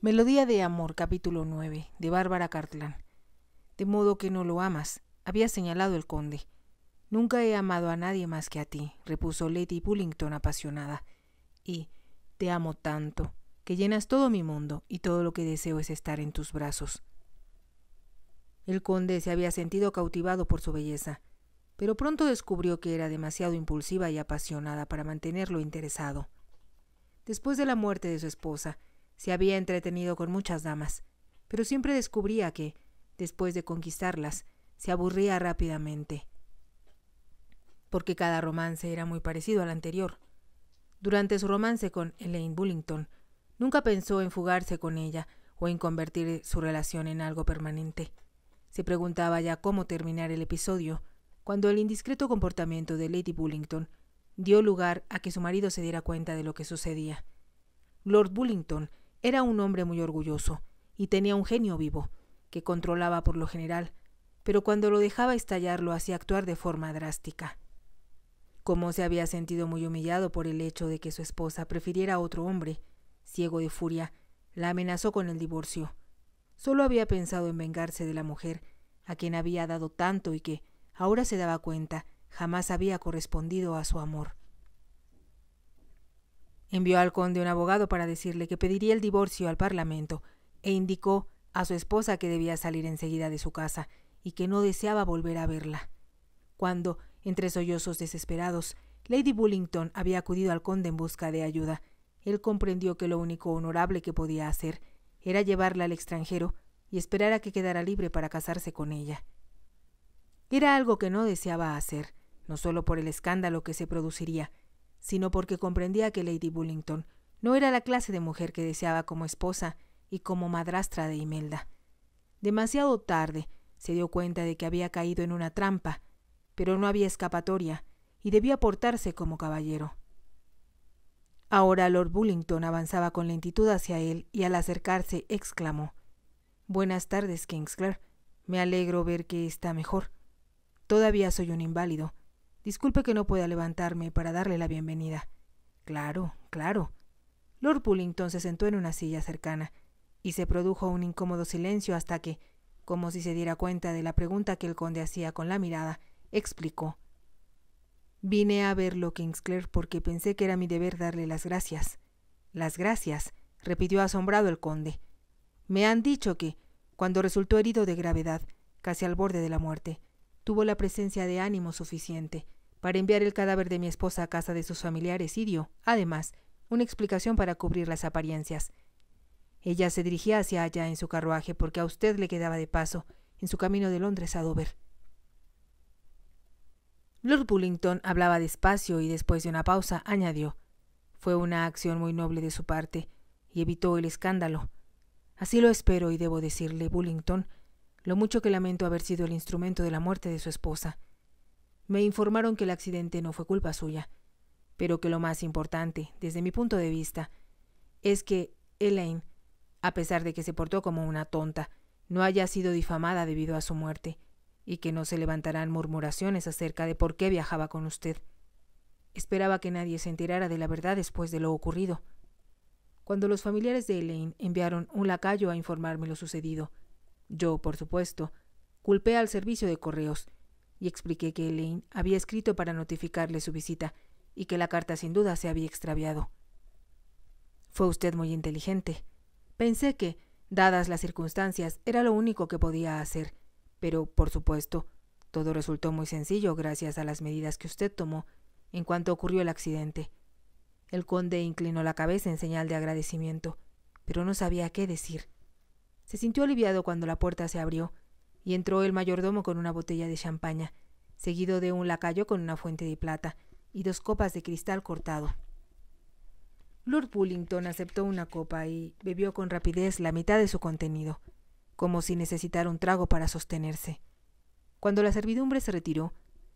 Melodía de Amor, capítulo 9, de Bárbara Cartlán. De modo que no lo amas, había señalado el conde. Nunca he amado a nadie más que a ti, repuso Lady Bullington apasionada. Y te amo tanto, que llenas todo mi mundo y todo lo que deseo es estar en tus brazos. El conde se había sentido cautivado por su belleza, pero pronto descubrió que era demasiado impulsiva y apasionada para mantenerlo interesado. Después de la muerte de su esposa, se había entretenido con muchas damas, pero siempre descubría que, después de conquistarlas, se aburría rápidamente, porque cada romance era muy parecido al anterior. Durante su romance con Elaine Bullington, nunca pensó en fugarse con ella o en convertir su relación en algo permanente. Se preguntaba ya cómo terminar el episodio, cuando el indiscreto comportamiento de Lady Bullington dio lugar a que su marido se diera cuenta de lo que sucedía. Lord Bullington era un hombre muy orgulloso, y tenía un genio vivo, que controlaba por lo general, pero cuando lo dejaba estallar lo hacía actuar de forma drástica. Como se había sentido muy humillado por el hecho de que su esposa prefiriera a otro hombre, ciego de furia, la amenazó con el divorcio. Solo había pensado en vengarse de la mujer, a quien había dado tanto y que, ahora se daba cuenta, jamás había correspondido a su amor. Envió al conde un abogado para decirle que pediría el divorcio al Parlamento e indicó a su esposa que debía salir enseguida de su casa y que no deseaba volver a verla. Cuando, entre sollozos desesperados, Lady Bullington había acudido al conde en busca de ayuda, él comprendió que lo único honorable que podía hacer era llevarla al extranjero y esperar a que quedara libre para casarse con ella. Era algo que no deseaba hacer, no solo por el escándalo que se produciría, sino porque comprendía que Lady Bullington no era la clase de mujer que deseaba como esposa y como madrastra de Imelda. Demasiado tarde se dio cuenta de que había caído en una trampa, pero no había escapatoria y debía portarse como caballero. Ahora Lord Bullington avanzaba con lentitud hacia él y al acercarse exclamó Buenas tardes, kingsclair Me alegro ver que está mejor. Todavía soy un inválido, Disculpe que no pueda levantarme para darle la bienvenida. Claro, claro. Lord Pullington se sentó en una silla cercana, y se produjo un incómodo silencio hasta que, como si se diera cuenta de la pregunta que el conde hacía con la mirada, explicó. Vine a verlo, Kingscler, porque pensé que era mi deber darle las gracias. Las gracias, repitió asombrado el conde. Me han dicho que, cuando resultó herido de gravedad, casi al borde de la muerte, tuvo la presencia de ánimo suficiente para enviar el cadáver de mi esposa a casa de sus familiares y dio, además, una explicación para cubrir las apariencias. Ella se dirigía hacia allá en su carruaje porque a usted le quedaba de paso, en su camino de Londres a Dover. Lord Bullington hablaba despacio y después de una pausa añadió Fue una acción muy noble de su parte, y evitó el escándalo. Así lo espero y debo decirle, Bullington, lo mucho que lamento haber sido el instrumento de la muerte de su esposa. Me informaron que el accidente no fue culpa suya, pero que lo más importante, desde mi punto de vista, es que Elaine, a pesar de que se portó como una tonta, no haya sido difamada debido a su muerte, y que no se levantarán murmuraciones acerca de por qué viajaba con usted. Esperaba que nadie se enterara de la verdad después de lo ocurrido. Cuando los familiares de Elaine enviaron un lacayo a informarme lo sucedido, yo, por supuesto, culpé al servicio de correos y expliqué que Elaine había escrito para notificarle su visita y que la carta sin duda se había extraviado. Fue usted muy inteligente. Pensé que, dadas las circunstancias, era lo único que podía hacer, pero, por supuesto, todo resultó muy sencillo gracias a las medidas que usted tomó en cuanto ocurrió el accidente. El conde inclinó la cabeza en señal de agradecimiento, pero no sabía qué decir. Se sintió aliviado cuando la puerta se abrió y entró el mayordomo con una botella de champaña, seguido de un lacayo con una fuente de plata y dos copas de cristal cortado. Lord Bullington aceptó una copa y bebió con rapidez la mitad de su contenido, como si necesitara un trago para sostenerse. Cuando la servidumbre se retiró,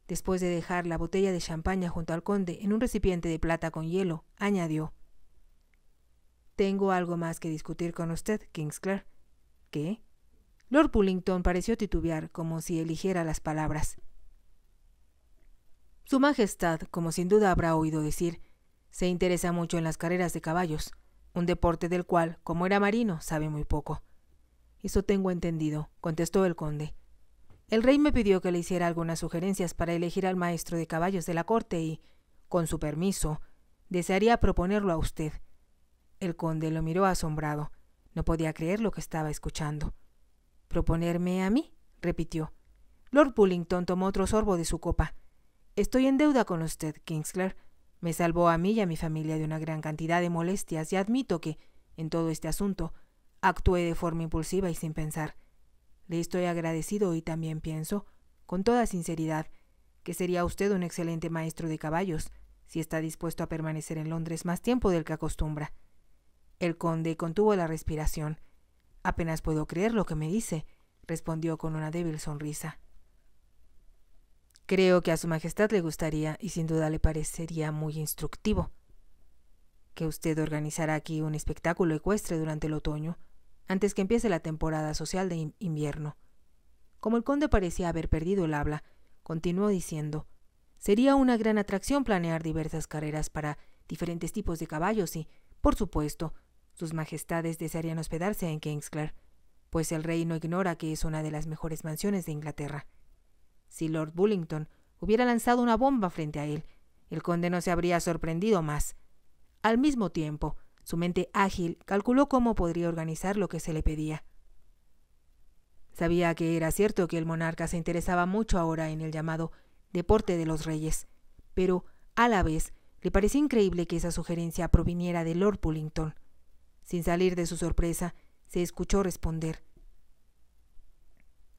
después de dejar la botella de champaña junto al conde en un recipiente de plata con hielo, añadió Tengo algo más que discutir con usted, Kingsclare». ¿Qué? Lord Pullington pareció titubear como si eligiera las palabras. Su Majestad, como sin duda habrá oído decir, se interesa mucho en las carreras de caballos, un deporte del cual, como era marino, sabe muy poco. Eso tengo entendido, contestó el conde. El rey me pidió que le hiciera algunas sugerencias para elegir al maestro de caballos de la corte y, con su permiso, desearía proponerlo a usted. El conde lo miró asombrado. No podía creer lo que estaba escuchando. Proponerme a mí, repitió. Lord Pullington tomó otro sorbo de su copa. Estoy en deuda con usted, kingsler Me salvó a mí y a mi familia de una gran cantidad de molestias y admito que, en todo este asunto, actué de forma impulsiva y sin pensar. Le estoy agradecido y también pienso, con toda sinceridad, que sería usted un excelente maestro de caballos si está dispuesto a permanecer en Londres más tiempo del que acostumbra. El conde contuvo la respiración. Apenas puedo creer lo que me dice, respondió con una débil sonrisa. Creo que a Su Majestad le gustaría y sin duda le parecería muy instructivo que usted organizara aquí un espectáculo ecuestre durante el otoño, antes que empiece la temporada social de invierno. Como el conde parecía haber perdido el habla, continuó diciendo Sería una gran atracción planear diversas carreras para diferentes tipos de caballos y, por supuesto, sus majestades desearían hospedarse en Kingsclere, pues el rey no ignora que es una de las mejores mansiones de Inglaterra. Si Lord Bullington hubiera lanzado una bomba frente a él, el conde no se habría sorprendido más. Al mismo tiempo, su mente ágil calculó cómo podría organizar lo que se le pedía. Sabía que era cierto que el monarca se interesaba mucho ahora en el llamado deporte de los reyes, pero a la vez le parecía increíble que esa sugerencia proviniera de Lord Bullington. Sin salir de su sorpresa, se escuchó responder.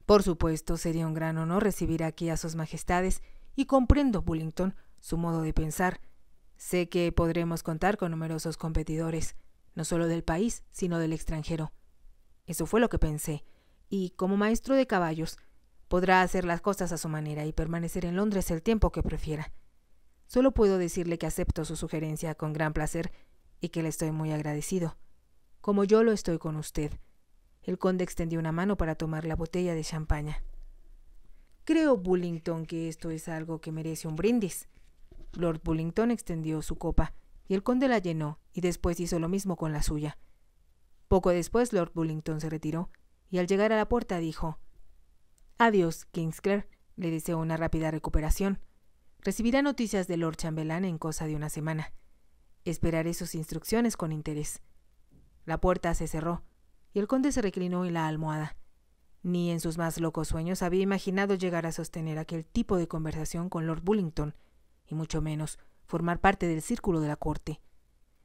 Por supuesto, sería un gran honor recibir aquí a sus majestades, y comprendo, Bullington, su modo de pensar. Sé que podremos contar con numerosos competidores, no solo del país, sino del extranjero. Eso fue lo que pensé, y como maestro de caballos, podrá hacer las cosas a su manera y permanecer en Londres el tiempo que prefiera. Solo puedo decirle que acepto su sugerencia con gran placer y que le estoy muy agradecido como yo lo estoy con usted. El conde extendió una mano para tomar la botella de champaña. Creo, Bullington, que esto es algo que merece un brindis. Lord Bullington extendió su copa, y el conde la llenó, y después hizo lo mismo con la suya. Poco después, Lord Bullington se retiró, y al llegar a la puerta dijo Adiós, Kingsclair. Le deseo una rápida recuperación. Recibirá noticias de Lord Chambelán en cosa de una semana. Esperaré sus instrucciones con interés. La puerta se cerró, y el conde se reclinó en la almohada. Ni en sus más locos sueños había imaginado llegar a sostener aquel tipo de conversación con Lord Bullington, y mucho menos formar parte del círculo de la corte.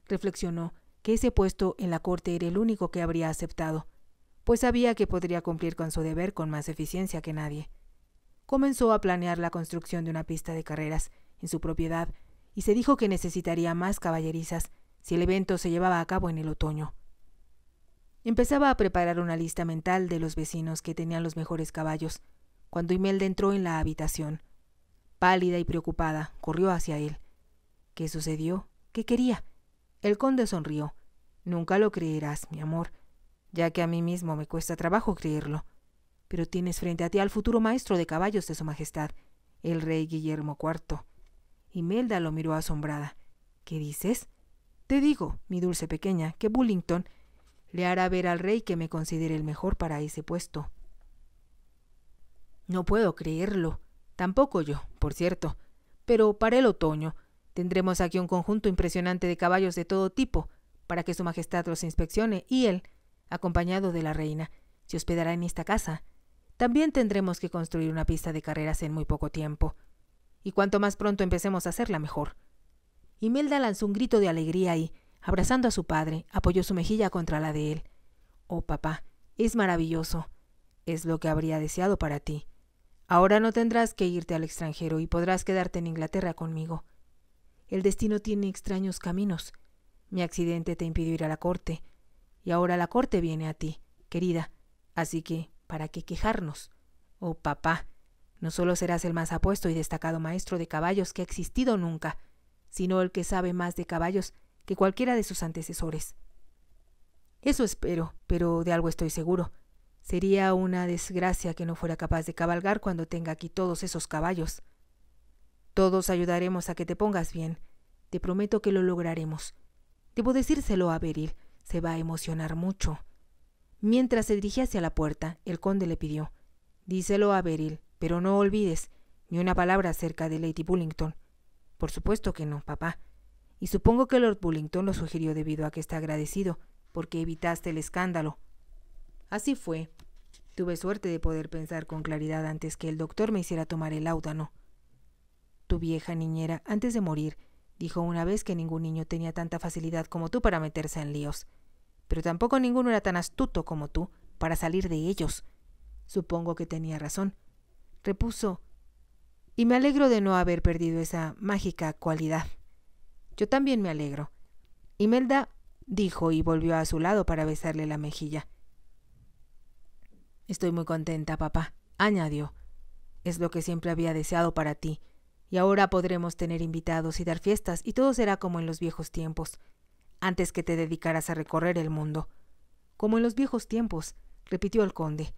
Reflexionó que ese puesto en la corte era el único que habría aceptado, pues sabía que podría cumplir con su deber con más eficiencia que nadie. Comenzó a planear la construcción de una pista de carreras en su propiedad y se dijo que necesitaría más caballerizas si el evento se llevaba a cabo en el otoño. Empezaba a preparar una lista mental de los vecinos que tenían los mejores caballos, cuando Imelda entró en la habitación. Pálida y preocupada, corrió hacia él. ¿Qué sucedió? ¿Qué quería? El conde sonrió. Nunca lo creerás, mi amor, ya que a mí mismo me cuesta trabajo creerlo. Pero tienes frente a ti al futuro maestro de caballos de Su Majestad, el rey Guillermo IV. Imelda lo miró asombrada. ¿Qué dices? Te digo, mi dulce pequeña, que Bullington le hará ver al rey que me considere el mejor para ese puesto. No puedo creerlo, tampoco yo, por cierto, pero para el otoño tendremos aquí un conjunto impresionante de caballos de todo tipo, para que Su Majestad los inspeccione y él, acompañado de la reina, se hospedará en esta casa. También tendremos que construir una pista de carreras en muy poco tiempo. Y cuanto más pronto empecemos a hacerla, mejor. Imelda lanzó un grito de alegría y, Abrazando a su padre, apoyó su mejilla contra la de él. Oh, papá, es maravilloso. Es lo que habría deseado para ti. Ahora no tendrás que irte al extranjero y podrás quedarte en Inglaterra conmigo. El destino tiene extraños caminos. Mi accidente te impidió ir a la corte, y ahora la corte viene a ti, querida. Así que, ¿para qué quejarnos? Oh, papá, no solo serás el más apuesto y destacado maestro de caballos que ha existido nunca, sino el que sabe más de caballos que cualquiera de sus antecesores. Eso espero, pero de algo estoy seguro. Sería una desgracia que no fuera capaz de cabalgar cuando tenga aquí todos esos caballos. Todos ayudaremos a que te pongas bien. Te prometo que lo lograremos. Debo decírselo a Beryl. Se va a emocionar mucho. Mientras se dirigía hacia la puerta, el conde le pidió: Díselo a Beryl, pero no olvides ni una palabra acerca de Lady Bullington. Por supuesto que no, papá y supongo que Lord Bullington lo sugirió debido a que está agradecido, porque evitaste el escándalo. Así fue. Tuve suerte de poder pensar con claridad antes que el doctor me hiciera tomar el áudano. Tu vieja niñera, antes de morir, dijo una vez que ningún niño tenía tanta facilidad como tú para meterse en líos, pero tampoco ninguno era tan astuto como tú para salir de ellos. Supongo que tenía razón. Repuso, y me alegro de no haber perdido esa mágica cualidad. Yo también me alegro. Imelda dijo y volvió a su lado para besarle la mejilla. Estoy muy contenta, papá, añadió. Es lo que siempre había deseado para ti. Y ahora podremos tener invitados y dar fiestas, y todo será como en los viejos tiempos, antes que te dedicaras a recorrer el mundo. Como en los viejos tiempos, repitió el conde.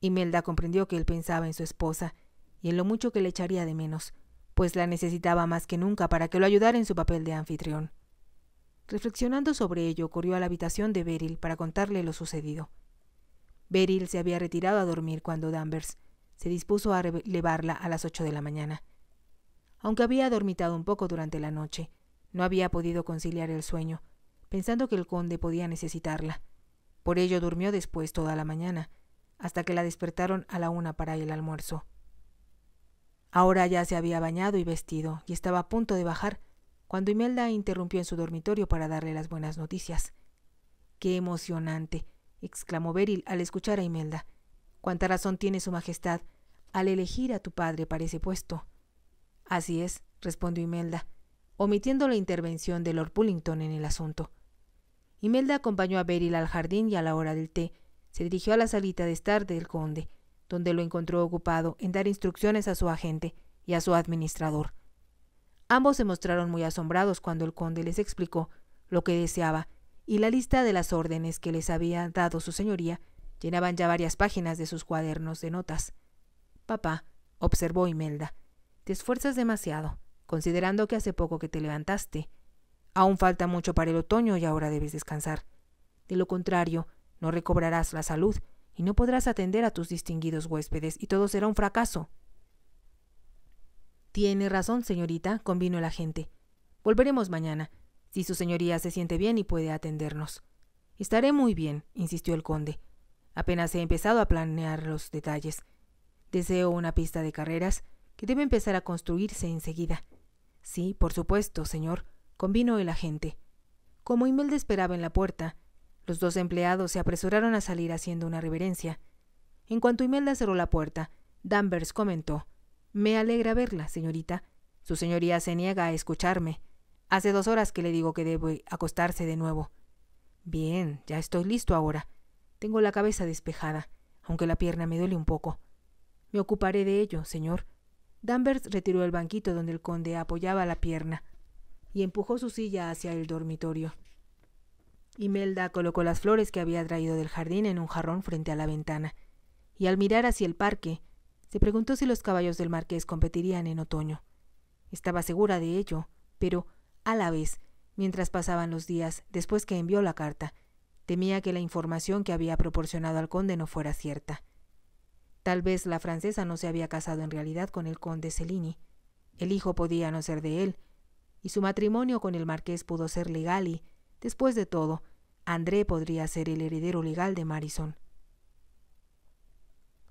Imelda comprendió que él pensaba en su esposa, y en lo mucho que le echaría de menos pues la necesitaba más que nunca para que lo ayudara en su papel de anfitrión. Reflexionando sobre ello, corrió a la habitación de Beryl para contarle lo sucedido. Beryl se había retirado a dormir cuando Danvers se dispuso a elevarla a las ocho de la mañana. Aunque había dormitado un poco durante la noche, no había podido conciliar el sueño, pensando que el conde podía necesitarla. Por ello durmió después toda la mañana, hasta que la despertaron a la una para el almuerzo. Ahora ya se había bañado y vestido, y estaba a punto de bajar, cuando Imelda interrumpió en su dormitorio para darle las buenas noticias. ¡Qué emocionante! exclamó Beryl al escuchar a Imelda. Cuánta razón tiene su Majestad al elegir a tu padre para ese puesto. Así es, respondió Imelda, omitiendo la intervención de Lord Pullington en el asunto. Imelda acompañó a Beryl al jardín y a la hora del té se dirigió a la salita de estar del conde, donde lo encontró ocupado en dar instrucciones a su agente y a su administrador. Ambos se mostraron muy asombrados cuando el conde les explicó lo que deseaba, y la lista de las órdenes que les había dado su señoría llenaban ya varias páginas de sus cuadernos de notas. Papá, observó Imelda, te esfuerzas demasiado, considerando que hace poco que te levantaste. Aún falta mucho para el otoño y ahora debes descansar. De lo contrario, no recobrarás la salud y no podrás atender a tus distinguidos huéspedes y todo será un fracaso. Tiene razón, señorita, convino el agente. Volveremos mañana, si su señoría se siente bien y puede atendernos. Estaré muy bien, insistió el conde. Apenas he empezado a planear los detalles. Deseo una pista de carreras que debe empezar a construirse enseguida. Sí, por supuesto, señor, convino el agente. Como Imelda esperaba en la puerta, los dos empleados se apresuraron a salir haciendo una reverencia. En cuanto Imelda cerró la puerta, Danvers comentó Me alegra verla, señorita. Su señoría se niega a escucharme. Hace dos horas que le digo que debo acostarse de nuevo. Bien, ya estoy listo ahora. Tengo la cabeza despejada, aunque la pierna me duele un poco. Me ocuparé de ello, señor. Danvers retiró el banquito donde el conde apoyaba la pierna y empujó su silla hacia el dormitorio. Imelda colocó las flores que había traído del jardín en un jarrón frente a la ventana, y al mirar hacia el parque, se preguntó si los caballos del marqués competirían en otoño. Estaba segura de ello, pero, a la vez, mientras pasaban los días después que envió la carta, temía que la información que había proporcionado al conde no fuera cierta. Tal vez la francesa no se había casado en realidad con el conde Cellini. El hijo podía no ser de él, y su matrimonio con el marqués pudo ser legal y, Después de todo, André podría ser el heredero legal de Marison.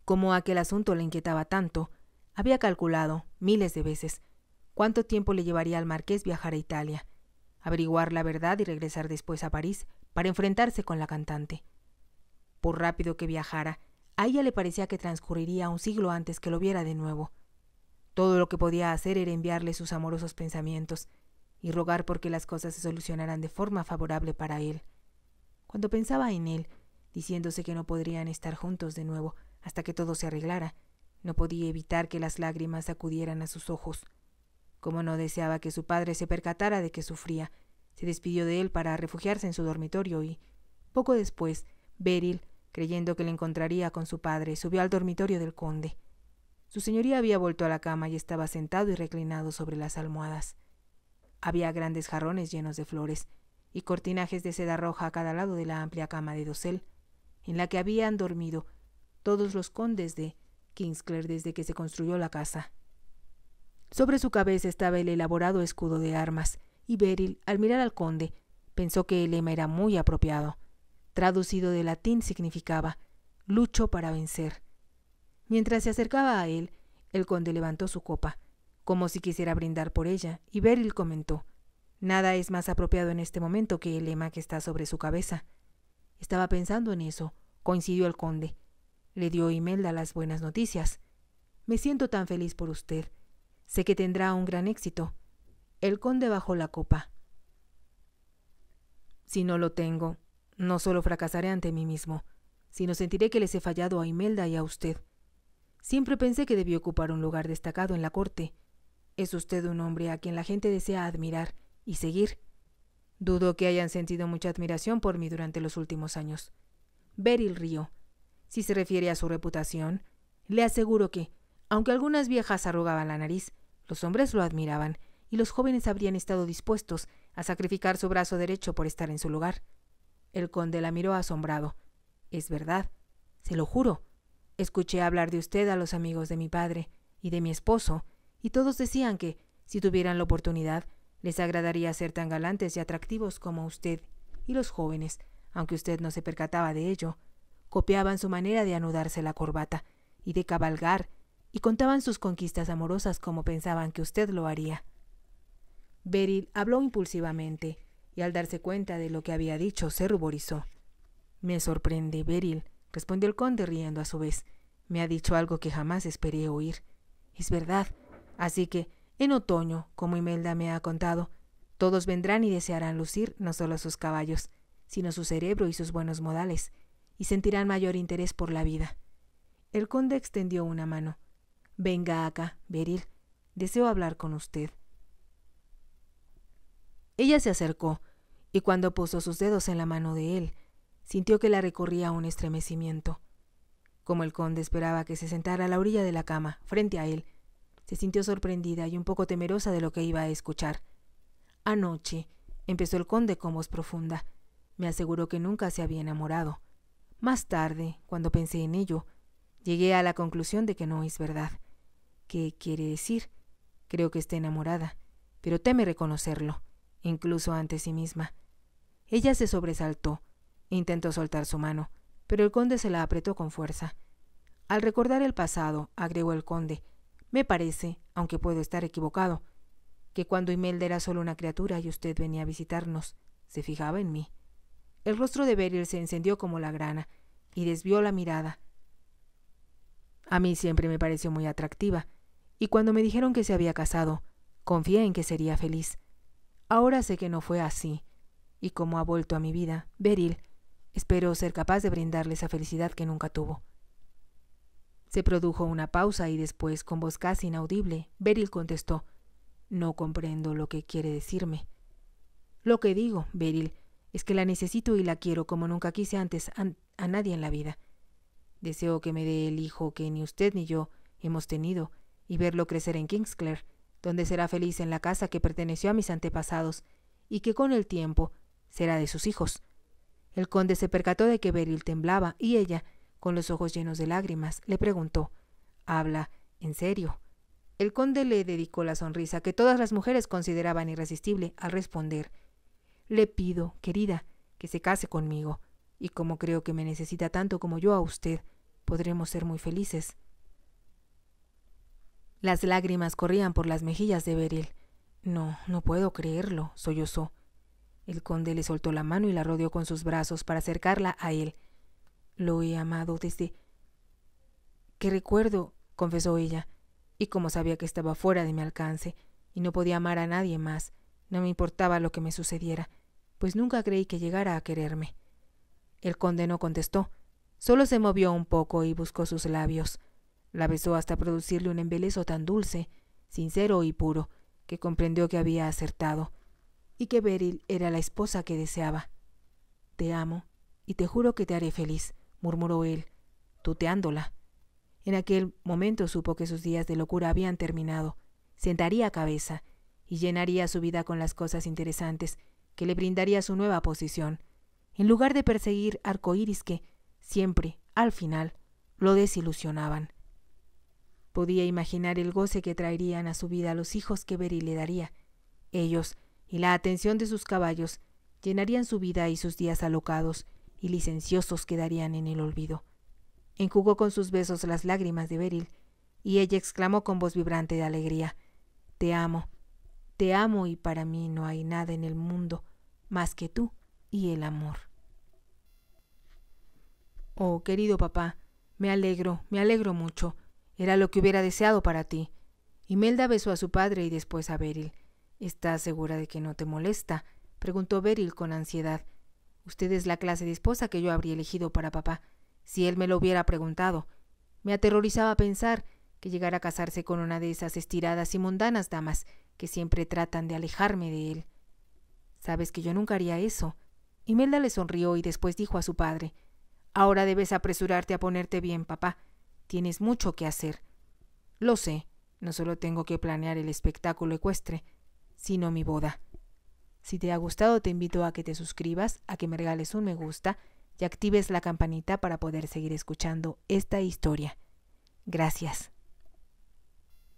Como aquel asunto le inquietaba tanto, había calculado, miles de veces, cuánto tiempo le llevaría al marqués viajar a Italia, averiguar la verdad y regresar después a París para enfrentarse con la cantante. Por rápido que viajara, a ella le parecía que transcurriría un siglo antes que lo viera de nuevo. Todo lo que podía hacer era enviarle sus amorosos pensamientos, y rogar porque las cosas se solucionaran de forma favorable para él. Cuando pensaba en él, diciéndose que no podrían estar juntos de nuevo hasta que todo se arreglara, no podía evitar que las lágrimas acudieran a sus ojos. Como no deseaba que su padre se percatara de que sufría, se despidió de él para refugiarse en su dormitorio y, poco después, Beryl, creyendo que le encontraría con su padre, subió al dormitorio del conde. Su señoría había vuelto a la cama y estaba sentado y reclinado sobre las almohadas. Había grandes jarrones llenos de flores y cortinajes de seda roja a cada lado de la amplia cama de dosel, en la que habían dormido todos los condes de Kingsclere desde que se construyó la casa. Sobre su cabeza estaba el elaborado escudo de armas, y Beryl, al mirar al conde, pensó que el lema era muy apropiado. Traducido de latín significaba lucho para vencer. Mientras se acercaba a él, el conde levantó su copa como si quisiera brindar por ella, y Beryl comentó Nada es más apropiado en este momento que el lema que está sobre su cabeza. Estaba pensando en eso, coincidió el conde. Le dio Imelda las buenas noticias. Me siento tan feliz por usted. Sé que tendrá un gran éxito. El conde bajó la copa. Si no lo tengo, no solo fracasaré ante mí mismo, sino sentiré que les he fallado a Imelda y a usted. Siempre pensé que debía ocupar un lugar destacado en la corte, es usted un hombre a quien la gente desea admirar y seguir. Dudo que hayan sentido mucha admiración por mí durante los últimos años. Beryl río. Si se refiere a su reputación, le aseguro que, aunque algunas viejas arrugaban la nariz, los hombres lo admiraban y los jóvenes habrían estado dispuestos a sacrificar su brazo derecho por estar en su lugar. El conde la miró asombrado. Es verdad, se lo juro. Escuché hablar de usted a los amigos de mi padre y de mi esposo, y todos decían que, si tuvieran la oportunidad, les agradaría ser tan galantes y atractivos como usted. Y los jóvenes, aunque usted no se percataba de ello, copiaban su manera de anudarse la corbata y de cabalgar, y contaban sus conquistas amorosas como pensaban que usted lo haría. Beryl habló impulsivamente, y al darse cuenta de lo que había dicho, se ruborizó. Me sorprende, Beryl, respondió el conde riendo a su vez. Me ha dicho algo que jamás esperé oír. Es verdad, Así que, en otoño, como Imelda me ha contado, todos vendrán y desearán lucir no solo sus caballos, sino su cerebro y sus buenos modales, y sentirán mayor interés por la vida. El conde extendió una mano. Venga acá, Beril. Deseo hablar con usted. Ella se acercó, y cuando puso sus dedos en la mano de él, sintió que la recorría un estremecimiento. Como el conde esperaba que se sentara a la orilla de la cama, frente a él, se sintió sorprendida y un poco temerosa de lo que iba a escuchar. Anoche, empezó el conde con voz profunda, me aseguró que nunca se había enamorado. Más tarde, cuando pensé en ello, llegué a la conclusión de que no es verdad. ¿Qué quiere decir? Creo que está enamorada, pero teme reconocerlo, incluso ante sí misma. Ella se sobresaltó e intentó soltar su mano, pero el conde se la apretó con fuerza. Al recordar el pasado, agregó el conde, me parece, aunque puedo estar equivocado, que cuando Imelda era solo una criatura y usted venía a visitarnos, se fijaba en mí. El rostro de Beryl se encendió como la grana y desvió la mirada. A mí siempre me pareció muy atractiva, y cuando me dijeron que se había casado, confié en que sería feliz. Ahora sé que no fue así, y como ha vuelto a mi vida, Beril espero ser capaz de brindarle esa felicidad que nunca tuvo. Se produjo una pausa y después, con voz casi inaudible, Beryl contestó No comprendo lo que quiere decirme. Lo que digo, Beryl, es que la necesito y la quiero como nunca quise antes a, nadie en la vida. Deseo que me dé el hijo que ni usted ni yo hemos tenido y verlo crecer en Kingsclere, donde será feliz en la casa que perteneció a mis antepasados y que con el tiempo será de sus hijos. El conde se percató de que Beryl temblaba y ella con los ojos llenos de lágrimas, le preguntó Habla, en serio. El conde le dedicó la sonrisa que todas las mujeres consideraban irresistible al responder Le pido, querida, que se case conmigo, y como creo que me necesita tanto como yo a usted, podremos ser muy felices. Las lágrimas corrían por las mejillas de Beril. No, no puedo creerlo, sollozó. El conde le soltó la mano y la rodeó con sus brazos para acercarla a él. Lo he amado desde... que recuerdo, confesó ella, y como sabía que estaba fuera de mi alcance, y no podía amar a nadie más, no me importaba lo que me sucediera, pues nunca creí que llegara a quererme. El conde no contestó, solo se movió un poco y buscó sus labios. La besó hasta producirle un embelezo tan dulce, sincero y puro, que comprendió que había acertado, y que Beryl era la esposa que deseaba. Te amo, y te juro que te haré feliz murmuró él, tuteándola. En aquel momento supo que sus días de locura habían terminado. Sentaría cabeza y llenaría su vida con las cosas interesantes que le brindaría su nueva posición, en lugar de perseguir arcoíris que, siempre, al final, lo desilusionaban. Podía imaginar el goce que traerían a su vida los hijos que Beri le daría. Ellos y la atención de sus caballos llenarían su vida y sus días alocados y licenciosos quedarían en el olvido. Enjugó con sus besos las lágrimas de Beryl, y ella exclamó con voz vibrante de alegría Te amo, te amo y para mí no hay nada en el mundo más que tú y el amor. Oh, querido papá, me alegro, me alegro mucho. Era lo que hubiera deseado para ti. Imelda besó a su padre y después a Beryl. ¿Estás segura de que no te molesta? preguntó Beryl con ansiedad. Usted es la clase de esposa que yo habría elegido para papá, si él me lo hubiera preguntado. Me aterrorizaba pensar que llegara a casarse con una de esas estiradas y mundanas damas que siempre tratan de alejarme de él. Sabes que yo nunca haría eso. Imelda le sonrió y después dijo a su padre Ahora debes apresurarte a ponerte bien, papá. Tienes mucho que hacer. Lo sé, no solo tengo que planear el espectáculo ecuestre, sino mi boda. Si te ha gustado, te invito a que te suscribas, a que me regales un me gusta y actives la campanita para poder seguir escuchando esta historia. Gracias.